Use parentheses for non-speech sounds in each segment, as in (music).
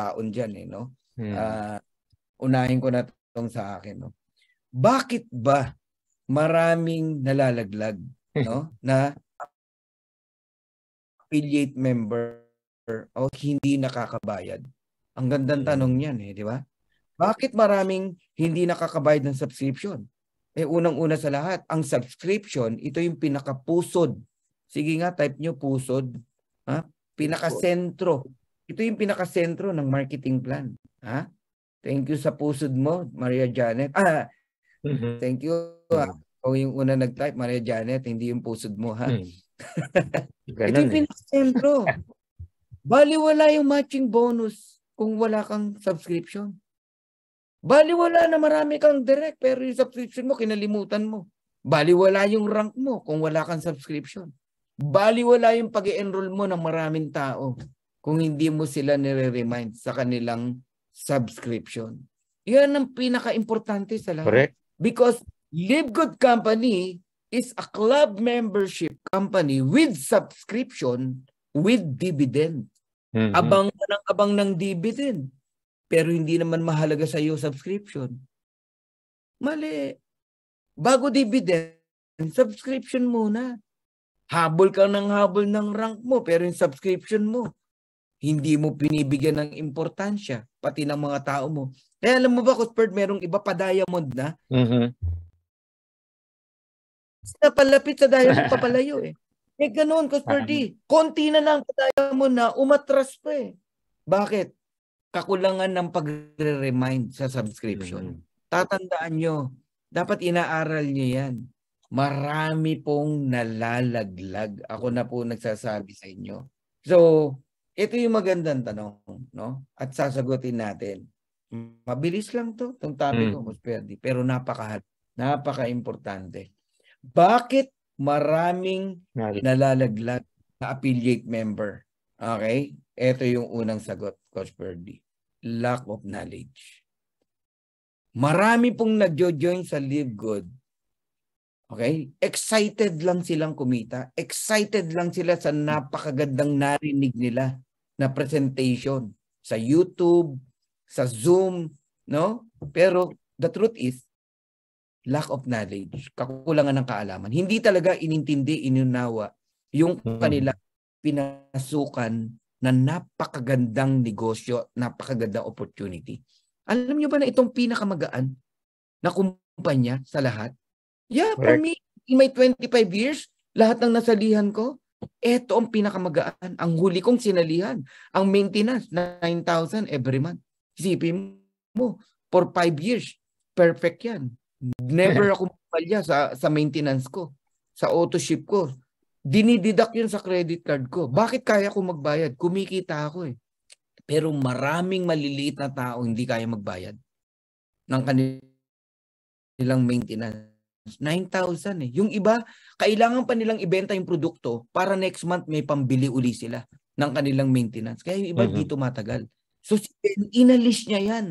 baon diyan eh, no? Hmm. Uh, unahin ko na tong sa akin, no? Bakit ba maraming nalalaglag, (laughs) no? na affiliate member o hindi nakakabayad? Ang gandang hmm. tanong niyan eh, di ba? Bakit maraming hindi nakakabayad ng subscription? Eh unang-una sa lahat, ang subscription, ito yung pinakapusod. Sige nga, type nyo pusod. Ha? Pinakasentro ito yung pinakasentro ng marketing plan. Ha? Thank you sa pusod mo, Maria Janet. Ah, mm-hmm. Thank you. Ha? Ah. O yung una nag-type, Maria Janet, hindi yung pusod mo, ha? Mm. (laughs) Ito yung pinakasentro. Baliwala yung matching bonus kung wala kang subscription. Baliwala na marami kang direct pero yung subscription mo, kinalimutan mo. Baliwala yung rank mo kung wala kang subscription. Baliwala yung pag enroll mo ng maraming tao kung hindi mo sila nire-remind sa kanilang subscription. Yan ang pinaka-importante sa lahat. Correct. Because Live Good Company is a club membership company with subscription with dividend. Mm-hmm. Abang ka ng abang ng dividend. Pero hindi naman mahalaga sa iyo subscription. Mali. Bago dividend, subscription muna. Habol ka ng habol ng rank mo pero yung subscription mo hindi mo pinibigyan ng importansya, pati ng mga tao mo. Eh, alam mo ba, Cuthbert, merong iba pa diamond na? Mm-hmm. palapit sa diamond (laughs) papalayo eh. Eh ganun, Cuthbert D. Eh. Konti na lang diamond na, umatras pa eh. Bakit? Kakulangan ng pagre-remind sa subscription. Mm-hmm. Tatandaan nyo, dapat inaaral nyo yan. Marami pong nalalaglag. Ako na po nagsasabi sa inyo. So, ito yung magandang tanong, no? At sasagutin natin. Mabilis lang 'to, tong topic mm. ko, Perdi, pero napaka napaka-importante. Bakit maraming nalalaglag na affiliate member? Okay? Ito yung unang sagot, Coach Perdi. Lack of knowledge. Marami pong nagjo-join sa Live Good. Okay? Excited lang silang kumita. Excited lang sila sa napakagandang narinig nila na presentation sa YouTube, sa Zoom, no? Pero the truth is lack of knowledge, kakulangan ng kaalaman. Hindi talaga inintindi, inunawa yung hmm. kanila pinasukan na napakagandang negosyo, napakagandang opportunity. Alam niyo ba na itong pinakamagaan na kumpanya sa lahat? Yeah, for me, in my 25 years, lahat ng nasalihan ko, eto ang pinakamagaan. Ang huli kong sinalihan. Ang maintenance, 9,000 every month. Isipin mo, for 5 years, perfect yan. Never (laughs) ako mapalya sa, sa maintenance ko, sa auto ship ko. Dinididak yun sa credit card ko. Bakit kaya ko magbayad? Kumikita ako eh. Pero maraming maliliit na tao hindi kaya magbayad ng kanilang maintenance. 9,000 eh. Yung iba, kailangan pa nilang ibenta yung produkto para next month may pambili uli sila ng kanilang maintenance. Kaya yung iba mm-hmm. dito matagal. So inalis niya yan.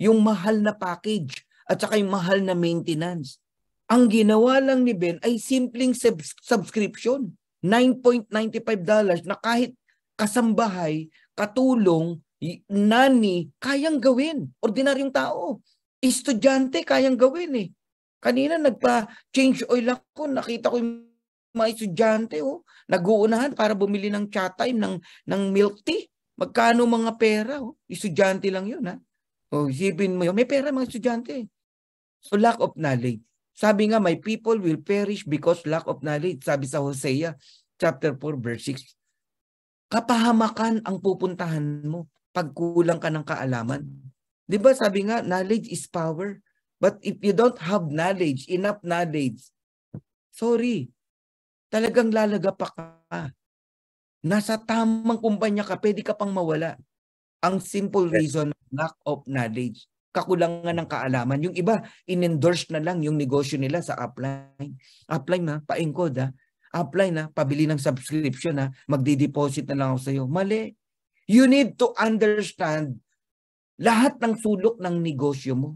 Yung mahal na package at saka yung mahal na maintenance. Ang ginawa lang ni Ben ay simpleng subs- subscription. $9.95 na kahit kasambahay, katulong, nani, kayang gawin. Ordinaryong tao. Estudyante, kayang gawin eh. Kanina nagpa-change oil ako, nakita ko yung mga estudyante oh, nag-uunahan para bumili ng chat time ng ng milk tea. Magkano mga pera oh? Estudyante lang 'yun ha. Oh, isipin mo 'yun, may pera mga estudyante. Eh. So lack of knowledge. Sabi nga my people will perish because lack of knowledge. Sabi sa Hosea chapter 4 verse 6. Kapahamakan ang pupuntahan mo pagkulang ka ng kaalaman. 'Di ba sabi nga knowledge is power. But if you don't have knowledge, enough knowledge, sorry, talagang lalagapak ka. Nasa tamang kumpanya ka, pwede ka pang mawala. Ang simple reason, lack of knowledge. Kakulangan ng kaalaman. Yung iba, in-endorse na lang yung negosyo nila sa upline. Upline na, paingkod ha. Upline na, pabili ng subscription ha. Magdi-deposit na lang ako sa'yo. Mali. You need to understand lahat ng sulok ng negosyo mo.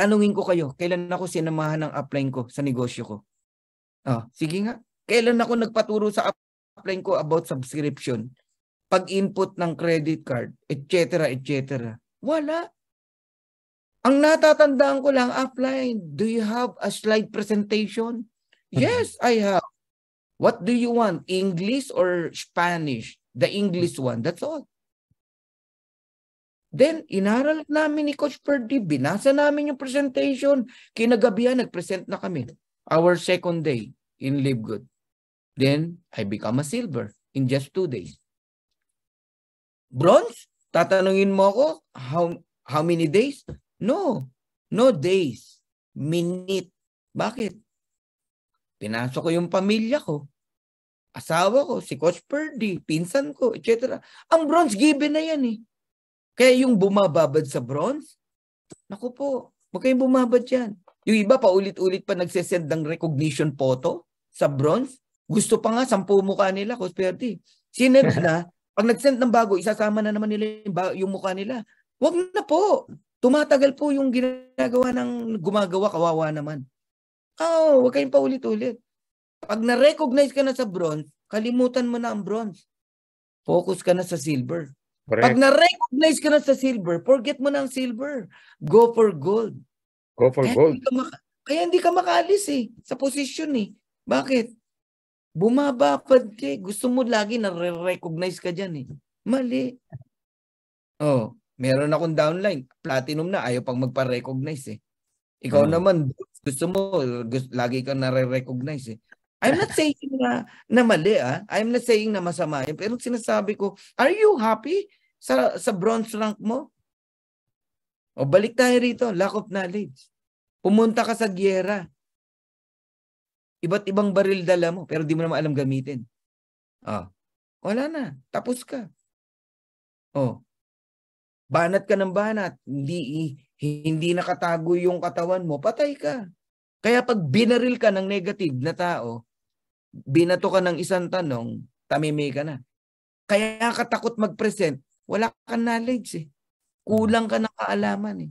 Tanungin ko kayo, kailan ako sinamahan ng upline ko sa negosyo ko? Oh, sige nga. Kailan ako nagpaturo sa upline ko about subscription? Pag-input ng credit card, etc. etc. Wala. Ang natatandaan ko lang, upline, do you have a slide presentation? Mm-hmm. Yes, I have. What do you want? English or Spanish? The English one, that's all. Then, inaral namin ni Coach Purdy, binasa namin yung presentation. Kinagabihan, nag-present na kami. Our second day in Live Good. Then, I become a silver in just two days. Bronze? Tatanungin mo ako, how, how many days? No. No days. Minute. Bakit? Pinasok ko yung pamilya ko. Asawa ko, si Coach Purdy, pinsan ko, etc. Ang bronze given na yan eh. Kaya yung bumababad sa bronze, naku po, huwag kayong bumabad yan. Yung iba, pa ulit ulit pa nagsesend ng recognition photo sa bronze. Gusto pa nga, sampu mukha nila, Cosperde. Sinend (laughs) na, pag nagsend ng bago, isasama na naman nila yung, yung mukha nila. Huwag na po. Tumatagal po yung ginagawa ng gumagawa, kawawa naman. Oo, oh, huwag kayong paulit-ulit. Pag na-recognize ka na sa bronze, kalimutan mo na ang bronze. Focus ka na sa silver. Correct. Pag na-recognize ka na sa silver, forget mo na ang silver. Go for gold. Go for kaya gold. Hindi maka- kaya hindi ka makalis eh, sa position eh. Bakit? Bumabapad ka eh. Gusto mo lagi na recognize ka dyan eh. Mali. Oh, meron akong downline. Platinum na, ayaw pang magpa-recognize eh. Ikaw hmm. naman, gusto mo, gusto, lagi kang nare-recognize eh. I'm not saying na, na mali ah. I'm not saying na masama yun. Pero sinasabi ko, are you happy sa, sa bronze rank mo? O balik tayo rito, lack of knowledge. Pumunta ka sa gyera. Iba't ibang baril dala mo, pero di mo naman alam gamitin. Ah, wala na. Tapos ka. Oh. Banat ka ng banat. Hindi, hindi nakatago yung katawan mo. Patay ka. Kaya pag binaril ka ng negative na tao, binato ka ng isang tanong, tamimi ka na. Kaya ka takot mag-present, wala kang knowledge eh. Kulang ka ng kaalaman eh.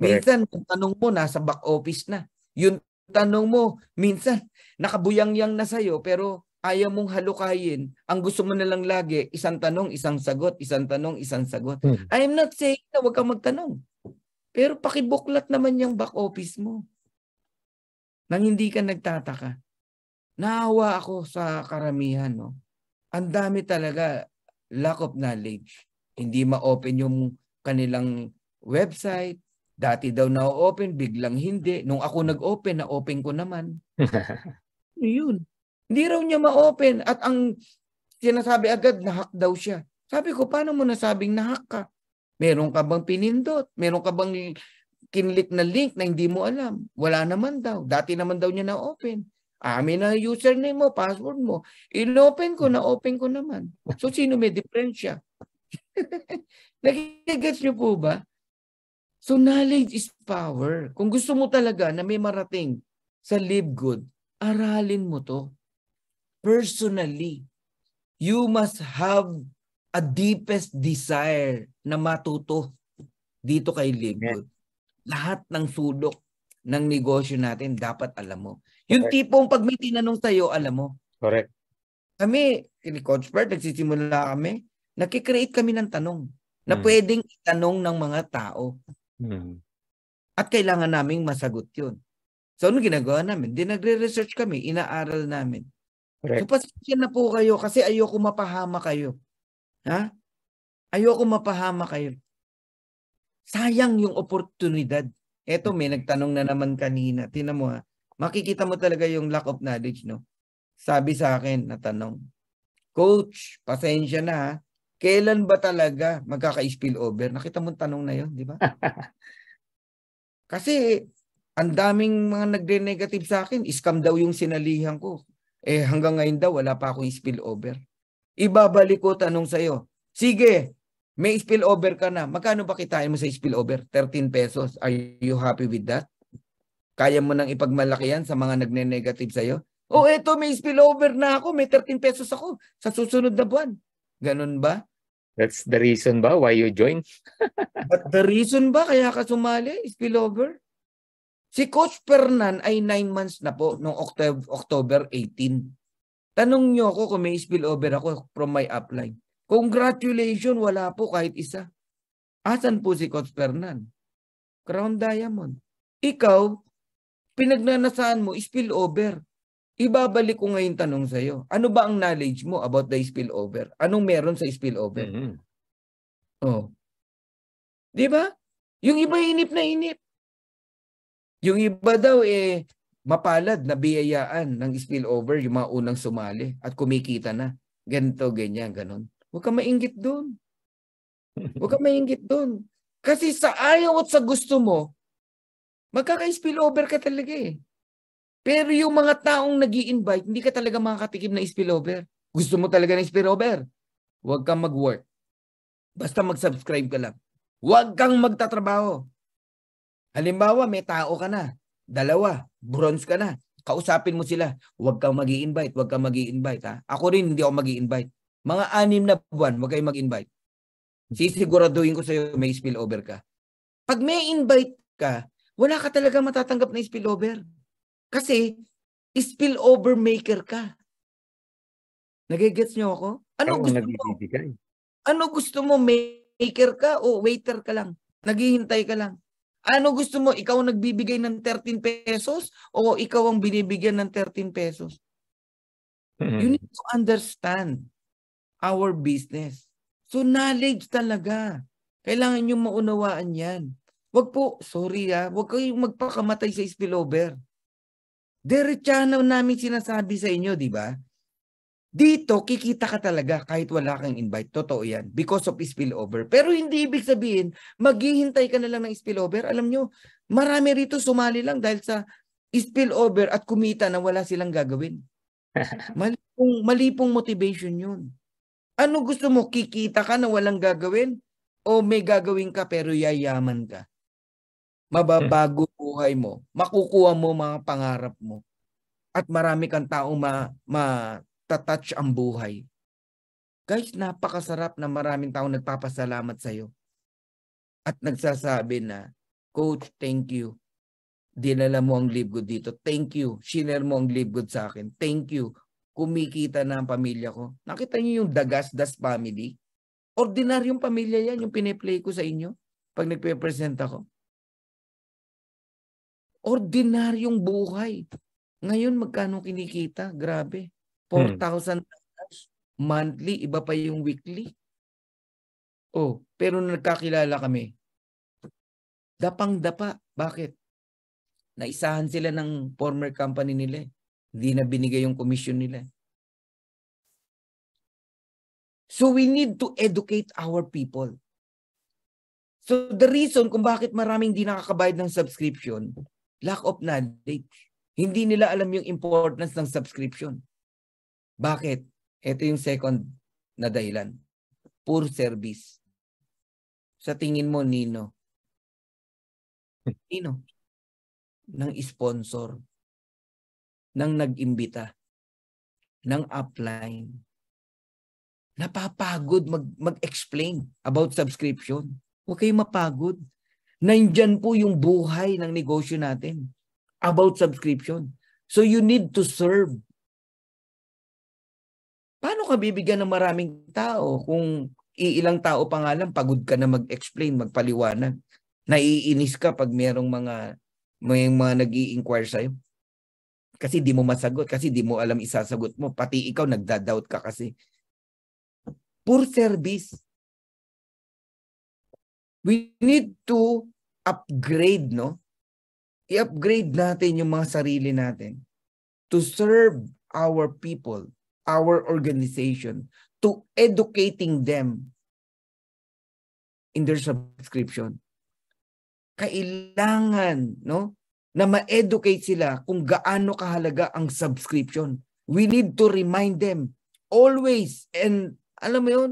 Minsan, yung tanong mo, nasa back office na. Yung tanong mo, minsan, nakabuyang-yang na sa'yo, pero ayaw mong halukayin. Ang gusto mo na lang lagi, isang tanong, isang sagot, isang tanong, isang sagot. Hmm. I'm not saying na huwag kang magtanong. Pero pakibuklat naman yung back office mo. Nang hindi ka nagtataka. Nahawa ako sa karamihan. No? Ang dami talaga lack of knowledge. Hindi ma-open yung kanilang website. Dati daw na-open, biglang hindi. Nung ako nag-open, na-open ko naman. (laughs) Yun. Hindi raw niya ma-open. At ang sinasabi agad, nahack daw siya. Sabi ko, paano mo nasabing nahack ka? Meron ka bang pinindot? Meron ka bang kinlik na link na hindi mo alam? Wala naman daw. Dati naman daw niya na-open. Amin na username mo, password mo. Inopen ko, na-open ko naman. So, sino may diferensya? (laughs) Nagigets niyo po ba? So, knowledge is power. Kung gusto mo talaga na may marating sa live good, aralin mo to. Personally, you must have a deepest desire na matuto dito kay Live Good. Lahat ng sulok ng negosyo natin dapat alam mo. Yung Correct. tipong pag may tinanong tayo, alam mo. Correct. Kami, ni Coach Bert, nagsisimula kami, nakikreate kami ng tanong na hmm. pwedeng itanong ng mga tao. Mm. At kailangan naming masagot yun. So, ano ginagawa namin? Di nagre-research kami, inaaral namin. Correct. So, pasensya na po kayo kasi ayoko mapahama kayo. Ha? Ayoko mapahama kayo. Sayang yung oportunidad. Eto, may nagtanong na naman kanina. Tinan mo ha makikita mo talaga yung lack of knowledge, no? Sabi sa akin na tanong, Coach, pasensya na ha. Kailan ba talaga magkaka-spill over? Nakita mo tanong na yun, di ba? (laughs) Kasi ang daming mga nagre-negative sa akin, scam daw yung sinalihan ko. Eh hanggang ngayon daw, wala pa akong spill over. Ibabalik ko tanong sa'yo, sige, may spill over ka na. Magkano ba kitain mo sa spill over? 13 pesos. Are you happy with that? Kaya mo nang ipagmalaki yan sa mga nagne-negative sa'yo? O hmm. oh, eto, may spillover na ako. May 13 pesos ako sa susunod na buwan. Ganun ba? That's the reason ba why you join? (laughs) But the reason ba kaya ka sumali? Spillover? Si Coach Fernan ay 9 months na po noong October, October 18. Tanong nyo ako kung may spillover ako from my upline. Congratulations, wala po kahit isa. Asan po si Coach Fernan? Crown Diamond. Ikaw, Pinagnanasaan mo, spillover. Ibabalik ko ngayon tanong sa'yo. Ano ba ang knowledge mo about the spillover? Anong meron sa spillover? Mm-hmm. Oh. Di ba? Yung iba inip na inip. Yung iba daw eh mapalad na biyayaan ng spillover yung mga unang sumali at kumikita na. Ganito, ganyan, ganon. Huwag ka mainggit doon. Huwag ka mainggit doon. Kasi sa ayaw at sa gusto mo, magkaka spillover ka talaga eh. Pero yung mga taong nag invite hindi ka talaga makakatikim na spillover. Gusto mo talaga ng spillover? Huwag kang mag-work. Basta mag-subscribe ka lang. Huwag kang magtatrabaho. Halimbawa, may tao ka na. Dalawa. Bronze ka na. Kausapin mo sila. Huwag kang mag invite Huwag kang mag invite ha? Ako rin hindi ako mag invite Mga anim na buwan, huwag kayong mag-invite. Sisiguraduhin ko sa'yo may spillover ka. Pag may invite ka, wala ka talaga matatanggap na spillover. Kasi spillover maker ka. Nagigets niyo ako? Ano Ako gusto mo? Eh. Ano gusto mo? Maker ka o waiter ka lang? Naghihintay ka lang? Ano gusto mo? Ikaw ang nagbibigay ng 13 pesos o ikaw ang binibigyan ng 13 pesos? Mm-hmm. You need to understand our business. So knowledge talaga. Kailangan nyo maunawaan yan. Wag po, sorry ah, wag kayong magpakamatay sa spillover. Diretsyano namin sinasabi sa inyo, di ba? Dito, kikita ka talaga kahit wala kang invite. Totoo yan. Because of spillover. Pero hindi ibig sabihin, maghihintay ka na lang ng spillover. Alam nyo, marami rito sumali lang dahil sa spillover at kumita na wala silang gagawin. (laughs) malipong, malipong motivation yun. Ano gusto mo? Kikita ka na walang gagawin? O may gagawin ka pero yayaman ka? mababago buhay mo, makukuha mo mga pangarap mo, at marami kang tao ma, ma-touch ang buhay. Guys, napakasarap na maraming tao nagpapasalamat sa iyo. at nagsasabi na, Coach, thank you. Dinala mo ang live good dito. Thank you. Shinare mo ang live good sa akin. Thank you. Kumikita na ang pamilya ko. Nakita niyo yung Dagasdas family? Ordinaryong pamilya yan yung piniplay ko sa inyo pag nagpe-present ako. Ordinaryong buhay. Ngayon, magkano kinikita? Grabe. $4,000 monthly. Iba pa yung weekly. Oh, pero nagkakilala kami. Dapang-dapa. Bakit? Naisahan sila ng former company nila. Hindi na binigay yung commission nila. So we need to educate our people. So the reason kung bakit maraming hindi nakakabayad ng subscription, Lack of knowledge. Hindi nila alam yung importance ng subscription. Bakit? Ito yung second na dahilan. Poor service. Sa tingin mo, Nino? (laughs) Nino? Ng sponsor. Ng nag-imbita. Ng upline. Napapagod mag- mag-explain about subscription. Huwag kayong mapagod. Nandyan po yung buhay ng negosyo natin about subscription. So you need to serve. Paano ka bibigyan ng maraming tao kung iilang tao pa nga lang pagod ka na mag-explain, magpaliwanag? Naiinis ka pag merong mga may mga nag inquire sa'yo. Kasi di mo masagot, kasi di mo alam isasagot mo. Pati ikaw nagda-doubt ka kasi. Poor service we need to upgrade, no? I-upgrade natin yung mga sarili natin to serve our people, our organization, to educating them in their subscription. Kailangan, no? Na ma-educate sila kung gaano kahalaga ang subscription. We need to remind them always and alam mo yun,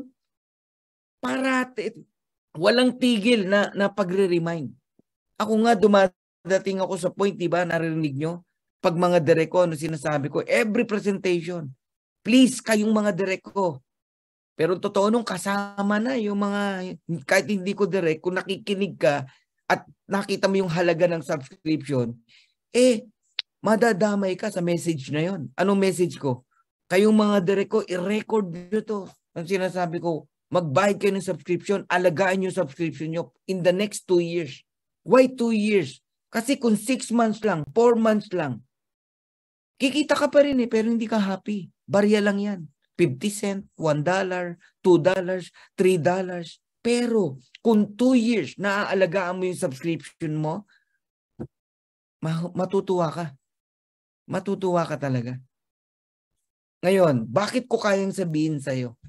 parate, walang tigil na, na pagre-remind. Ako nga dumadating ako sa point, di ba, naririnig nyo? Pag mga direko, ano sinasabi ko? Every presentation, please kayong mga direko. Pero totoo nung kasama na yung mga, kahit hindi ko direct, kung nakikinig ka at nakita mo yung halaga ng subscription, eh, madadamay ka sa message na yon. Anong message ko? Kayong mga direko, i-record nyo to. Ang sinasabi ko, Magbayad kayo ng subscription, alagaan yung subscription nyo in the next 2 years. Why 2 years? Kasi kung 6 months lang, 4 months lang, kikita ka pa rin eh, pero hindi ka happy. Barya lang yan. 50 cent, 1 dollar, 2 dollars, 3 dollars. Pero kung 2 years naaalagaan mo yung subscription mo, matutuwa ka. Matutuwa ka talaga. Ngayon, bakit ko kayang sabihin sa'yo?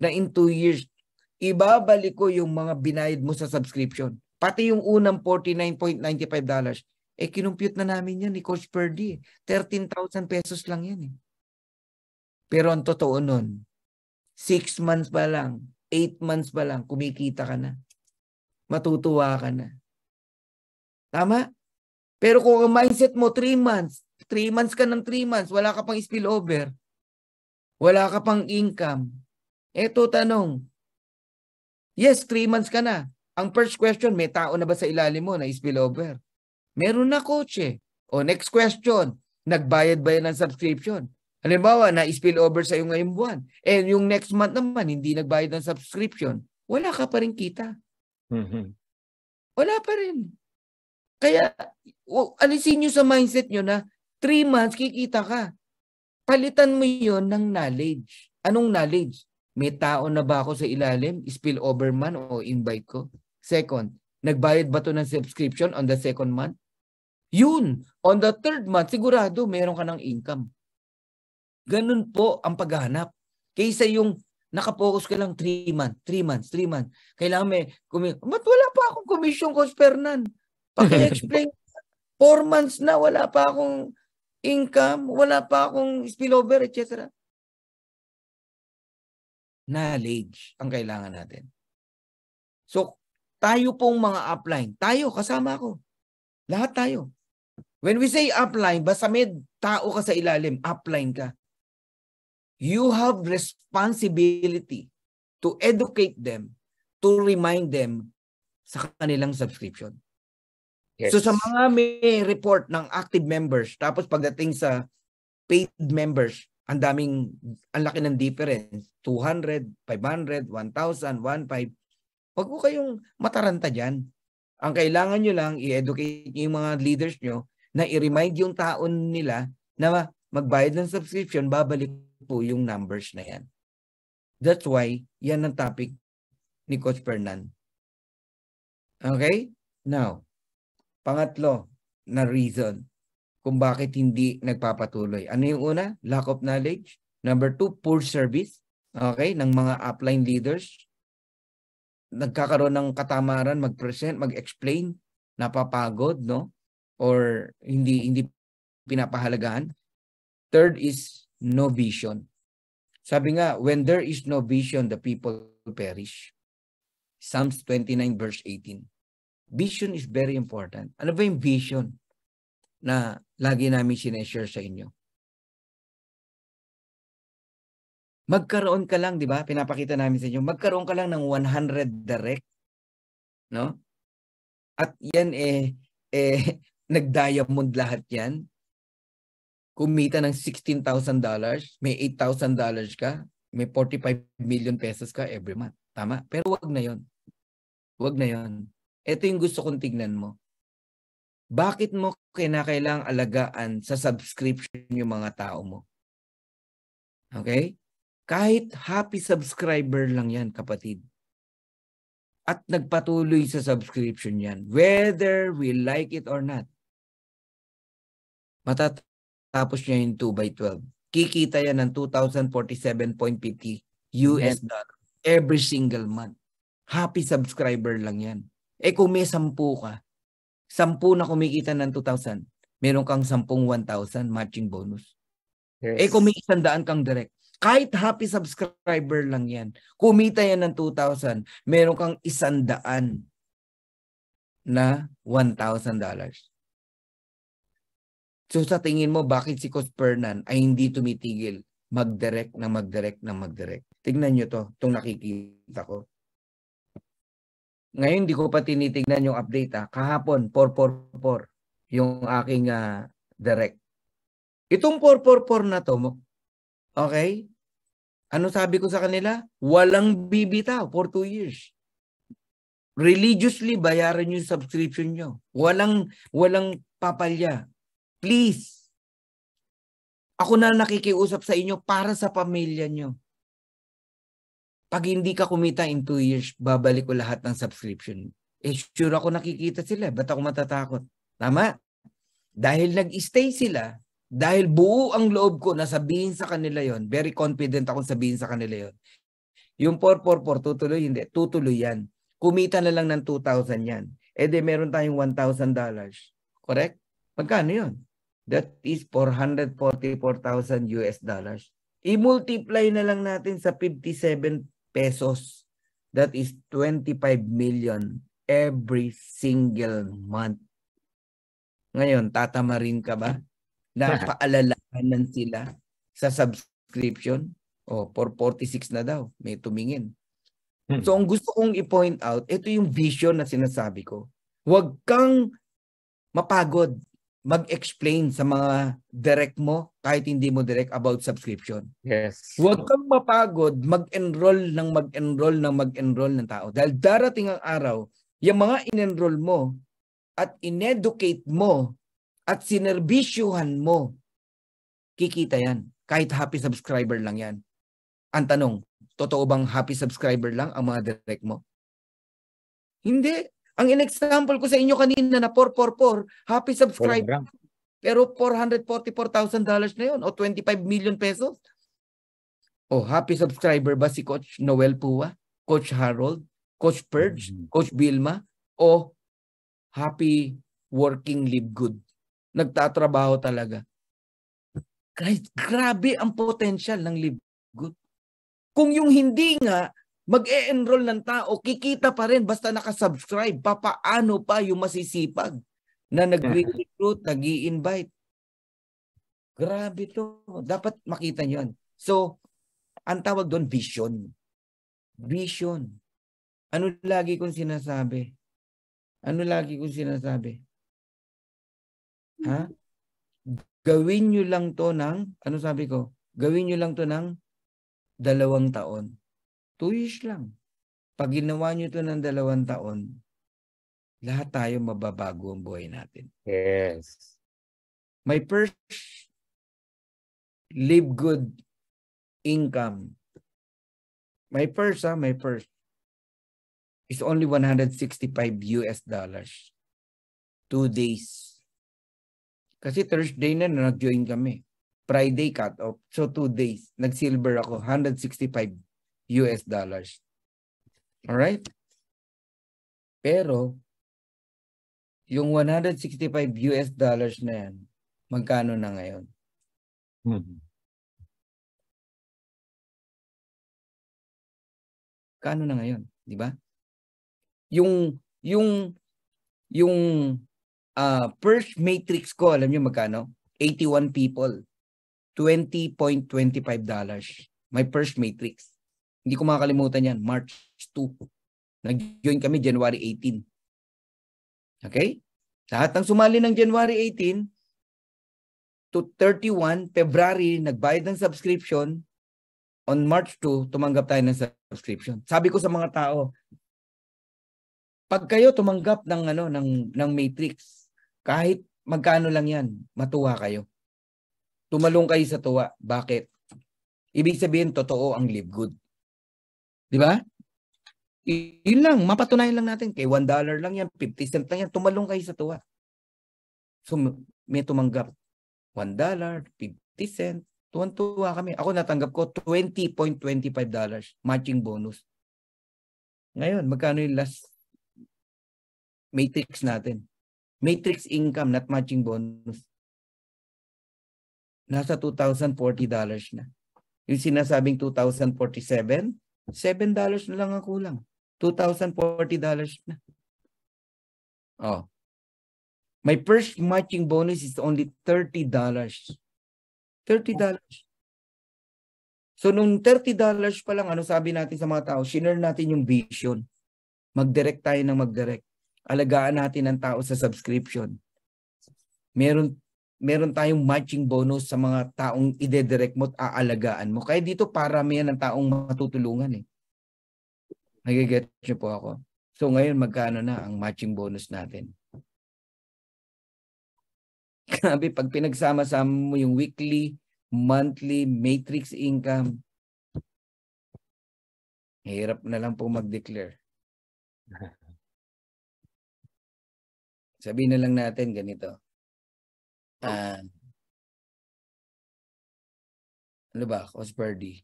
na in 2 years, ibabalik ko yung mga binayad mo sa subscription. Pati yung unang $49.95 dollars, eh kinumpute na namin yan ni Coach Purdy. 13,000 pesos lang yan eh. Pero ang totoo nun, 6 months pa lang, 8 months pa lang, kumikita ka na. Matutuwa ka na. Tama? Pero kung ang mindset mo, 3 months, 3 months ka ng 3 months, wala ka pang spillover, wala ka pang income, Eto tanong. Yes, three months ka na. Ang first question, may tao na ba sa ilalim mo na spill over? Meron na coach eh. O next question, nagbayad ba yan ng subscription? Halimbawa, na spill over sa yung ngayong buwan. And eh, yung next month naman, hindi nagbayad ng subscription. Wala ka pa rin kita. Mm-hmm. Wala pa rin. Kaya, alisin nyo sa mindset nyo na three months kikita ka. Palitan mo yon ng knowledge. Anong knowledge? May tao na ba ako sa ilalim? spillover man o invite ko? Second, nagbayad ba to ng subscription on the second month? Yun, on the third month, sigurado meron ka ng income. Ganun po ang paghahanap. Kaysa yung nakapokus ka lang 3 months, 3 months, 3 months. Kailangan may, kumi- ba't wala pa akong commission, Coach Fernan? Paki-explain. 4 (laughs) months na, wala pa akong income, wala pa akong spillover, etc knowledge ang kailangan natin. So, tayo pong mga upline, tayo, kasama ako. Lahat tayo. When we say upline, basta may tao ka sa ilalim, upline ka. You have responsibility to educate them, to remind them sa kanilang subscription. Yes. So sa mga may report ng active members, tapos pagdating sa paid members, ang daming, ang laki ng difference. 200, 500, 1,000, 1,500. Huwag ko kayong mataranta diyan Ang kailangan nyo lang, i-educate nyo yung mga leaders nyo na i-remind yung taon nila na magbayad ng subscription, babalik po yung numbers na yan. That's why, yan ang topic ni Coach Fernan. Okay? Now, pangatlo na reason kung bakit hindi nagpapatuloy. Ano yung una? Lack of knowledge. Number two, poor service. Okay, ng mga upline leaders. Nagkakaroon ng katamaran mag-present, mag-explain, napapagod, no? Or hindi hindi pinapahalagahan. Third is no vision. Sabi nga, when there is no vision, the people perish. Psalms 29 verse 18. Vision is very important. Ano ba yung vision? na lagi namin sineshare sa inyo. Magkaroon ka lang, di ba? Pinapakita namin sa inyo. Magkaroon ka lang ng 100 direct. No? At yan eh, eh (laughs) nag-diamond lahat yan. Kumita ng $16,000, may $8,000 ka, may 45 million pesos ka every month. Tama? Pero wag na yon. Wag na yon. Ito yung gusto kong tignan mo bakit mo kinakailang alagaan sa subscription yung mga tao mo? Okay? Kahit happy subscriber lang yan, kapatid. At nagpatuloy sa subscription yan, whether we like it or not. Matatapos niya yung 2 by 12. Kikita yan ng 2,047.50 US dollar every single month. Happy subscriber lang yan. Eh kung may sampu ka, sampu na kumikita ng 2,000, meron kang sampung 1,000 matching bonus. Yes. Eh kung may isandaan kang direct, kahit happy subscriber lang yan, kumita yan ng 2,000, meron kang isandaan na $1,000. So sa tingin mo, bakit si Cospernan ay hindi tumitigil mag-direct na mag-direct na mag-direct? Tingnan nyo to, itong nakikita ko. Ngayon hindi ko pa tinitingnan yung update ah. Kahapon 444 yung aking uh, direct. Itong 444 na to, okay? Ano sabi ko sa kanila? Walang bibitaw for 2 years. Religiously bayaran yung subscription nyo. Walang walang papalya. Please. Ako na nakikiusap sa inyo para sa pamilya nyo pag hindi ka kumita in 2 years, babalik ko lahat ng subscription. Eh sure ako nakikita sila. Ba't ako matatakot? Tama. Dahil nag-stay sila, dahil buo ang loob ko na sabihin sa kanila yon very confident akong sabihin sa kanila yon Yung 444, tutuloy, hindi. Tutuloy yan. Kumita na lang ng 2,000 yan. E eh, de meron tayong $1,000. Correct? Magkano yon That is 444,000 US dollars. I-multiply na lang natin sa 57.5 pesos. That is 25 million every single month. Ngayon, tatama rin ka ba? Na (laughs) Napaalalahanan sila sa subscription. O, oh, for na daw, may tumingin. Hmm. So, ang gusto kong i-point out, ito yung vision na sinasabi ko. Huwag kang mapagod mag-explain sa mga direct mo kahit hindi mo direct about subscription. Yes. Huwag kang mapagod mag-enroll ng mag-enroll ng mag-enroll ng tao. Dahil darating ang araw, yung mga in-enroll mo at in-educate mo at sinerbisyuhan mo, kikita yan. Kahit happy subscriber lang yan. Ang tanong, totoo bang happy subscriber lang ang mga direct mo? Hindi. Ang in-example ko sa inyo kanina na 444, happy subscriber. Pero $444,000 na yon o 25 million pesos. O happy subscriber ba si Coach Noel Pua, Coach Harold, Coach Purge, mm-hmm. Coach Bilma o happy working live good. Nagtatrabaho talaga. Guys, grabe ang potential ng live good. Kung yung hindi nga mag-e-enroll ng tao, kikita pa rin basta nakasubscribe. Papaano pa yung masisipag na nag-recruit, (laughs) nag invite Grabe to. Dapat makita nyo yan. So, ang tawag doon, vision. Vision. Ano lagi kong sinasabi? Ano lagi kong sinasabi? Ha? Gawin nyo lang to ng, ano sabi ko? Gawin nyo lang to ng dalawang taon. Two years lang. Pag ginawa nyo ito ng dalawang taon, lahat tayo mababago ang buhay natin. Yes. My first live good income. My first, ah, my first is only 165 US dollars. Two days. Kasi Thursday na, na nag-join kami. Friday cut off. So two days. Nag-silver ako. 165 US dollars. All right? Pero, yung 165 US dollars na yan, magkano na ngayon? Mm-hmm. Kano na ngayon, di ba? Yung yung yung uh, first matrix ko, alam niyo magkano? 81 people. 20.25 dollars. My first matrix. Hindi ko makakalimutan yan, March 2. Nag-join kami January 18. Okay? Lahat ng sumali ng January 18 to 31 February, nagbayad ng subscription. On March 2, tumanggap tayo ng subscription. Sabi ko sa mga tao, pag kayo tumanggap ng ano ng ng matrix kahit magkano lang yan matuwa kayo tumalong kayo sa tuwa bakit ibig sabihin totoo ang live good Di ba? Yun lang, mapatunayan lang natin. Kay $1 lang yan, 50 cent lang yan. Tumalong kayo sa tuwa. So may tumanggap $1, 50 cent. Tuwan-tuwa kami. Ako natanggap ko $20.25 matching bonus. Ngayon, magkano yung last matrix natin? Matrix income, not matching bonus. Nasa $2,040 na. Yung sinasabing 2,047, 7 dollars na lang ang kulang. 2,040 dollars na. Oh. My first matching bonus is only $30. dollars. $30. dollars. So, nung $30 dollars pa lang, ano sabi natin sa mga tao? Shinare natin yung vision. Mag-direct tayo ng mag-direct. Alagaan natin ang tao sa subscription. Meron meron tayong matching bonus sa mga taong ide-direct mo at aalagaan mo. Kaya dito para may ng taong matutulungan eh. Nagiget niyo po ako. So ngayon magkano na ang matching bonus natin? (laughs) Grabe, pag pinagsama-sama mo yung weekly, monthly, matrix income, hirap na lang po mag-declare. (laughs) Sabihin na lang natin ganito Uh, ano ba? Osperdi.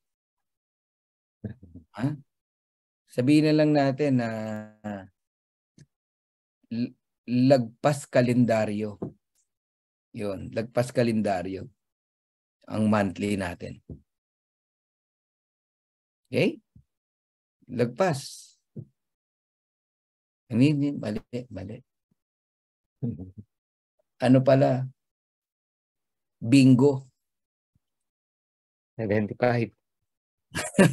(laughs) ha? Sabihin na lang natin na lagpas kalendaryo. Yun, lagpas kalendaryo ang monthly natin. Okay? Lagpas. Hindi, mali, mali. (laughs) Ano pala? Bingo. Identified.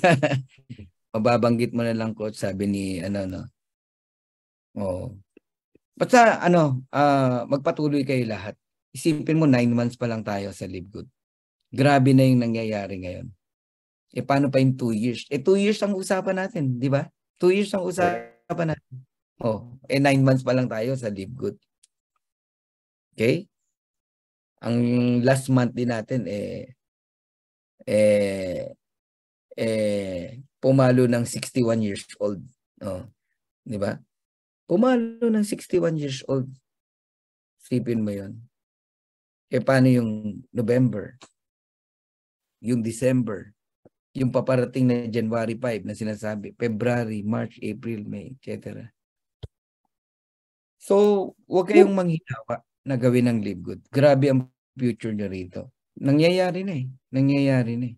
(laughs) Mababanggit mo na lang coach, sabi ni ano no. Oh. Basta ano, uh, magpatuloy kayo lahat. Isipin mo 9 months pa lang tayo sa Live Good. Grabe na yung nangyayari ngayon. E paano pa yung 2 years? E eh, 2 years ang usapan natin, di ba? 2 years ang usapan natin. Oh, eh, e 9 months pa lang tayo sa Live Good. Okay? ang last month din natin eh eh eh pumalo ng 61 years old. Oh, 'di ba? Pumalo ng 61 years old. Sipin mo 'yon. Eh paano yung November? Yung December? Yung paparating na January 5 na sinasabi, February, March, April, May, etc. So, huwag kayong manghihawa na gawin ng live good. Grabe ang future nyo rito. Nangyayari na eh. Nangyayari na eh.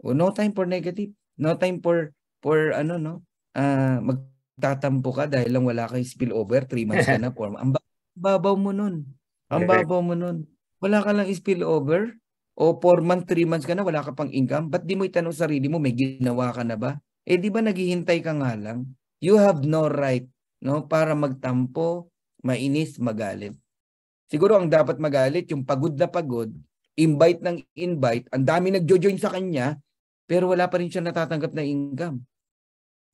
Oh, no time for negative. No time for, for ano no, uh, magtatampo ka dahil lang wala kang spillover, 3 months ka na, (laughs) form. Ang babaw mo nun. Ang babaw mo nun. Wala ka lang spillover, o 4 months, 3 months ka na, wala ka pang income, ba't di mo itanong sarili mo, may ginawa ka na ba? Eh di ba naghihintay ka nga lang? You have no right no para magtampo, mainis, magalit. Siguro ang dapat magalit, yung pagod na pagod, invite ng invite, ang dami nagjo-join sa kanya, pero wala pa rin siya natatanggap na income.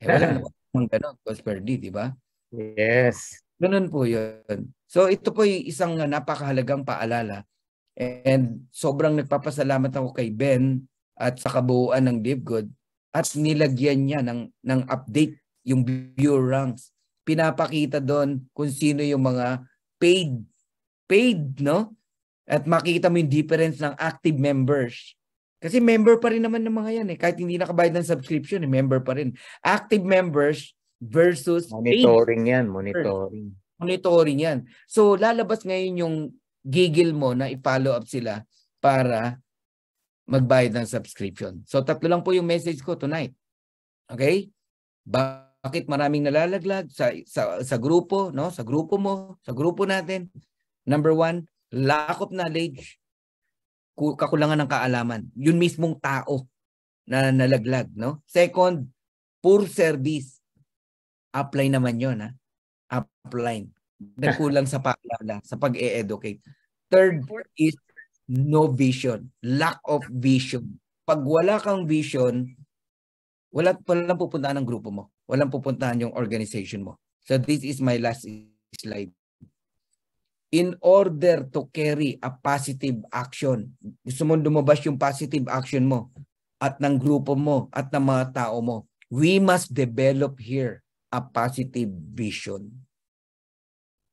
Eh, wala namang (laughs) ganun, cost per day, di ba? Yes. Ganun po yun. So ito po yung isang ah, napakahalagang paalala. And sobrang nagpapasalamat ako kay Ben at sa kabuuan ng DivGood at nilagyan niya ng, ng update yung view ranks. Pinapakita doon kung sino yung mga paid paid, no? At makikita mo yung difference ng active members. Kasi member pa rin naman ng mga yan eh. Kahit hindi nakabayad ng subscription, eh, member pa rin. Active members versus Monitoring paid. yan, monitoring. Monitoring yan. So lalabas ngayon yung gigil mo na i-follow up sila para magbayad ng subscription. So tatlo lang po yung message ko tonight. Okay? Bakit maraming nalalaglag sa sa, sa grupo, no? Sa grupo mo, sa grupo natin. Number one, lack of knowledge, kakulangan ng kaalaman. Yun mismong tao na nalaglag. No? Second, poor service. Apply naman yun. Ha? Apply. Nagkulang (laughs) sa paalala, sa pag-e-educate. Third is no vision. Lack of vision. Pag wala kang vision, wala, walang pupuntahan ng grupo mo. Walang pupuntahan yung organization mo. So this is my last slide in order to carry a positive action. Gusto mo lumabas yung positive action mo at ng grupo mo at ng mga tao mo. We must develop here a positive vision.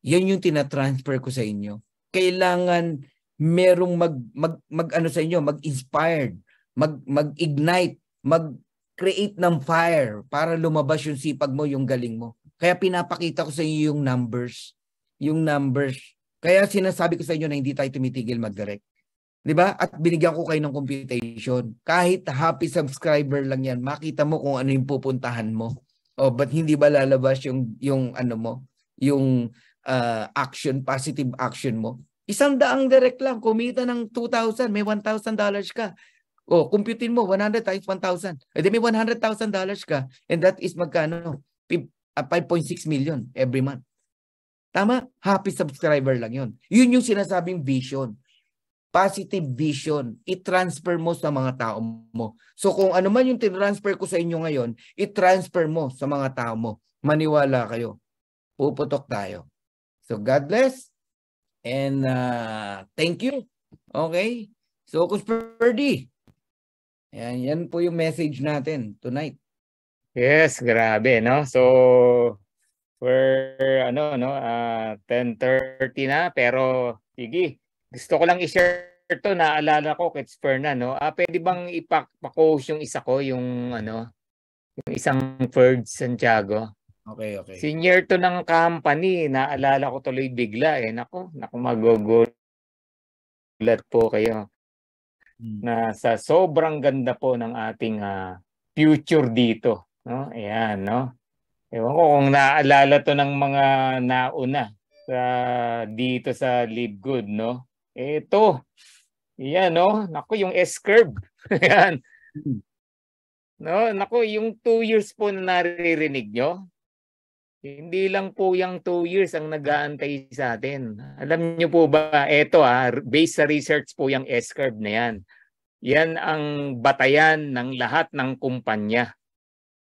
Yan yung tinatransfer ko sa inyo. Kailangan merong mag, mag, mag ano sa inyo, mag-inspired, mag, mag-ignite, mag-create ng fire para lumabas yung sipag mo, yung galing mo. Kaya pinapakita ko sa inyo yung numbers. Yung numbers kaya sinasabi ko sa inyo na hindi tayo tumitigil mag-direct. 'Di ba? At binigyan ko kayo ng computation. Kahit happy subscriber lang 'yan, makita mo kung ano yung pupuntahan mo. Oh, but hindi ba lalabas yung yung ano mo, yung uh, action, positive action mo? Isang daang direct lang, kumita ng 2,000, may $1,000 dollars ka. Oh, computein mo 100 times 1,000. Eh, may $100,000 dollars ka and that is magkano? 5.6 ah, million every month. Tama? Happy subscriber lang yun. Yun yung sinasabing vision. Positive vision. I-transfer mo sa mga tao mo. So kung ano man yung tinransfer ko sa inyo ngayon, i-transfer mo sa mga tao mo. Maniwala kayo. Puputok tayo. So God bless. And uh, thank you. Okay? So Coach Purdy, yan, yan po yung message natin tonight. Yes, grabe, no? So, We're ano no, uh, ah, 10:30 na pero sige. Gusto ko lang i-share to naalala ko kay Sperna no. Ah, pwede bang ipak-coach yung isa ko yung ano yung isang Ferd Santiago. Okay, okay. Senior to ng company, naalala ko tuloy bigla eh. Nako, nako magugulat po kayo. Hmm. Na sa sobrang ganda po ng ating uh, future dito, no? Ayan, no? Ewan ko kung naaalala to ng mga nauna sa dito sa Live Good, no? Ito. Yan, no? Nako, yung S-curve. (laughs) Yan. Hmm. No, nako, yung 2 years po na naririnig nyo. Hindi lang po yung 2 years ang nag-aantay sa atin. Alam nyo po ba, ito ah, based sa research po yung S-curve na yan. Yan ang batayan ng lahat ng kumpanya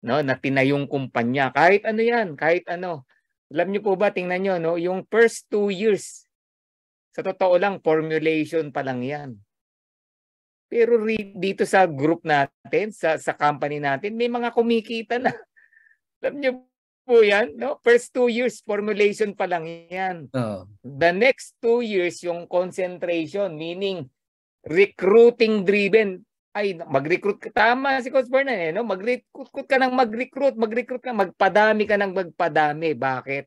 no, na tinayong kumpanya. Kahit ano yan, kahit ano. Alam niyo po ba, tingnan niyo, no, yung first two years, sa totoo lang, formulation pa lang yan. Pero dito sa group natin, sa, sa company natin, may mga kumikita na. (laughs) Alam niyo po yan, no? First two years, formulation pa lang yan. uh The next two years, yung concentration, meaning recruiting driven ay mag-recruit ka. Tama si Coach Vernon eh, no? Mag-recruit ka ng mag-recruit, mag-recruit ka, magpadami ka ng magpadami. Bakit?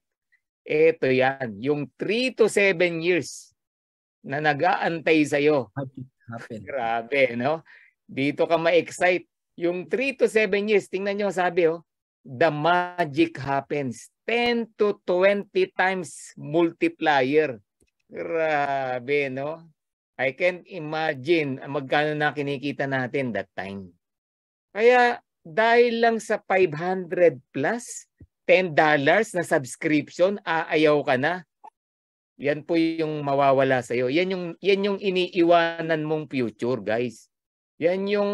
Ito yan, yung 3 to 7 years na nag-aantay sa'yo. Happen. Grabe, no? Dito ka ma-excite. Yung 3 to 7 years, tingnan nyo sabi, oh, the magic happens. 10 to 20 times multiplier. Grabe, no? I can't imagine magkano na kinikita natin that time. Kaya dahil lang sa 500 plus, $10 na subscription, aayaw ka na. Yan po yung mawawala sa iyo. Yan yung yan yung iniiwanan mong future, guys. Yan yung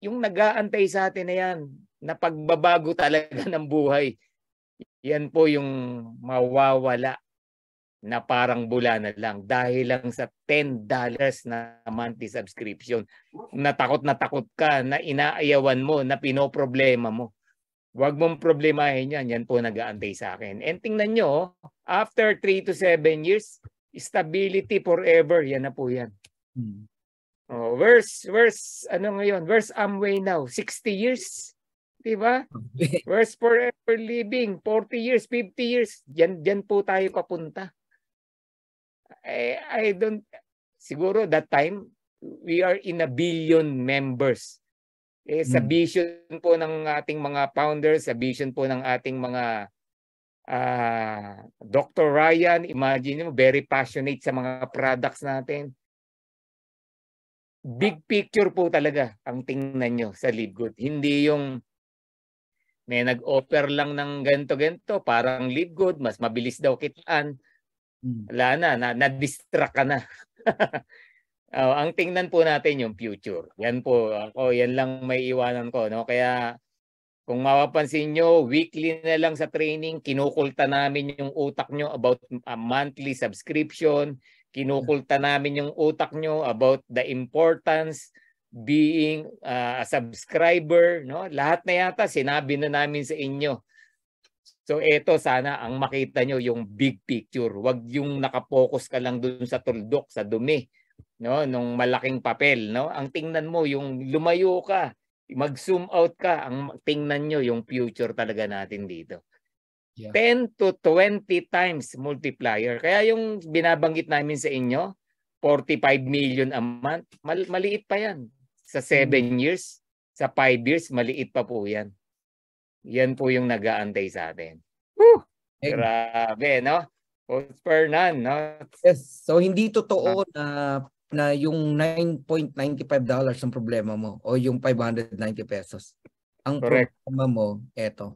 yung nag-aantay sa atin na yan na pagbabago (laughs) talaga ng buhay. Yan po yung mawawala na parang bula na lang dahil lang sa $10 na monthly subscription. Natakot na takot ka na inaayawan mo, na pinoproblema mo. Huwag mong problemahin yan. Yan po nag-aantay sa akin. And tingnan nyo, after 3 to 7 years, stability forever. Yan na po yan. Hmm. Oh, where's, where's, ano ngayon? Where's Amway now? 60 years? Di ba? where's forever living? 40 years, 50 years? Yan, yan po tayo papunta. I, I don't, siguro that time, we are in a billion members. Eh, sa hmm. vision po ng ating mga founders, sa vision po ng ating mga uh, ah, Dr. Ryan, imagine mo, very passionate sa mga products natin. Big picture po talaga ang tingnan nyo sa Live Hindi yung may nag-offer lang ng ganto-ganto, parang Live mas mabilis daw kitaan. Mm. Wala na, na na-distract ka na. (laughs) oh, ang tingnan po natin yung future. Yan po, ako, yan lang may iwanan ko. No? Kaya kung mapapansin nyo, weekly na lang sa training, kinukulta namin yung utak nyo about a uh, monthly subscription, kinukulta namin yung utak nyo about the importance being uh, a subscriber. No? Lahat na yata sinabi na namin sa inyo So ito sana ang makita nyo yung big picture. Huwag yung nakapokus ka lang dun sa tuldok, sa dumi, no? nung malaking papel. No? Ang tingnan mo, yung lumayo ka, mag-zoom out ka, ang tingnan nyo yung future talaga natin dito. Yeah. 10 to 20 times multiplier. Kaya yung binabanggit namin sa inyo, 45 million a month, mal- maliit pa yan. Sa 7 mm. years, sa 5 years, maliit pa po yan yan po yung nag-aantay sa atin. Whew! Grabe, no? Votes per none, no? Yes. So, hindi totoo ah. na na yung 9.95 dollars ang problema mo o yung 590 pesos. Ang Correct. problema mo, eto.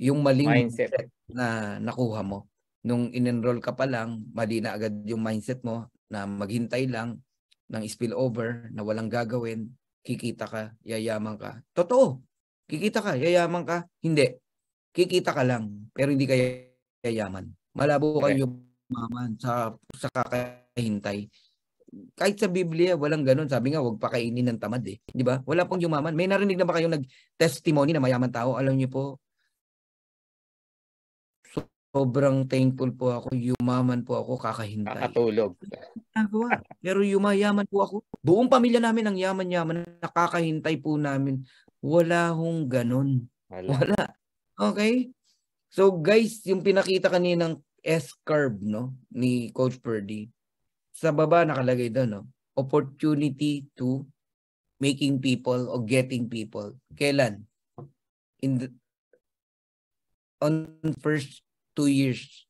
Yung maling mindset. mindset na nakuha mo. Nung in-enroll ka pa lang, mali na agad yung mindset mo na maghintay lang ng spillover na walang gagawin, kikita ka, yayaman ka. Totoo, Kikita ka, yayaman ka? Hindi. Kikita ka lang, pero hindi ka yayaman. Malabo okay. kayo maman sa, sa kakahintay. Kahit sa Biblia, walang ganun. Sabi nga, huwag pakainin ng tamad eh. Di ba? Wala pong yumaman. May narinig na ba kayong nag-testimony na mayaman tao? Alam niyo po, sobrang thankful po ako, yumaman po ako, kakahintay. Nakatulog. Pero yumayaman po ako. Buong pamilya namin ang yaman-yaman, nakakahintay po namin wala hong ganun. Wala. Wala. Okay? So guys, yung pinakita kaninang S-curve no, ni Coach Purdy, sa baba nakalagay doon, no? opportunity to making people or getting people. Kailan? In the, on first two years,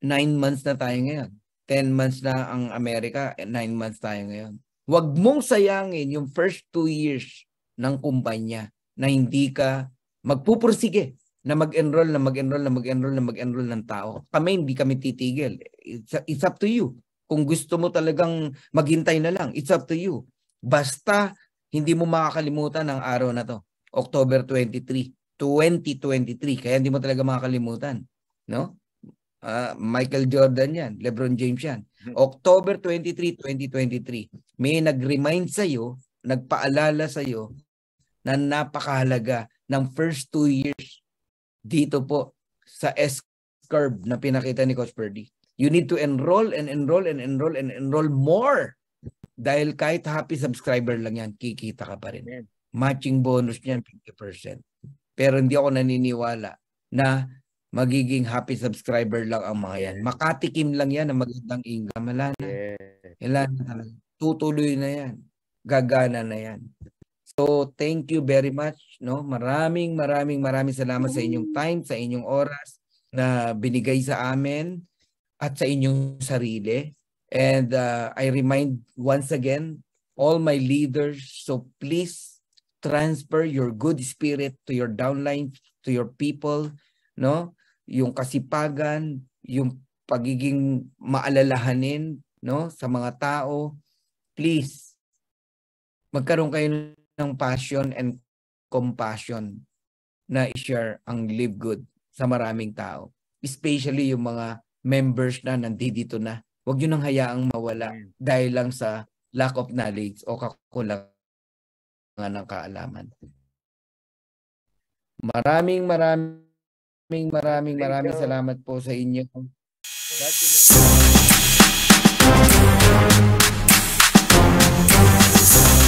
nine months na tayo ngayon. Ten months na ang Amerika, eh, nine months tayo ngayon. Huwag mong sayangin yung first two years ng kumpanya na hindi ka magpupursige na mag-enroll, na mag-enroll, na mag-enroll, na mag-enroll ng tao. Kami hindi kami titigil. It's, it's up to you. Kung gusto mo talagang maghintay na lang, it's up to you. Basta hindi mo makakalimutan ang araw na to, October 23, 2023. Kaya hindi mo talaga makakalimutan. No? Uh, Michael Jordan yan, LeBron James yan. Hmm. October 23, 2023, may nag-remind sa'yo, nagpaalala sa'yo na napakahalaga ng first two years dito po sa S-curve na pinakita ni Coach Purdy. You need to enroll and enroll and enroll and enroll more. Dahil kahit happy subscriber lang yan, kikita ka pa rin. Matching bonus niyan, 50%. Pero hindi ako naniniwala na magiging happy subscriber lang ang mga yan. Makatikim lang yan ang magandang income. Wala na. Wala na talaga. Tutuloy na yan. Gagana na yan. So thank you very much, no? Maraming maraming maraming salamat sa inyong mm. time, sa inyong oras na binigay sa amin at sa inyong sarili. And uh, I remind once again all my leaders, so please transfer your good spirit to your downline, to your people, no? Yung kasipagan, yung pagiging maalalahanin, no, sa mga tao. Please magkaroon kayo ng ng passion and compassion na i-share ang live good sa maraming tao. Especially yung mga members na nandito na. Huwag nyo nang hayaang mawala mm. dahil lang sa lack of knowledge o kakulangan ng kaalaman. Maraming maraming maraming maraming salamat po sa inyo. Congratulations.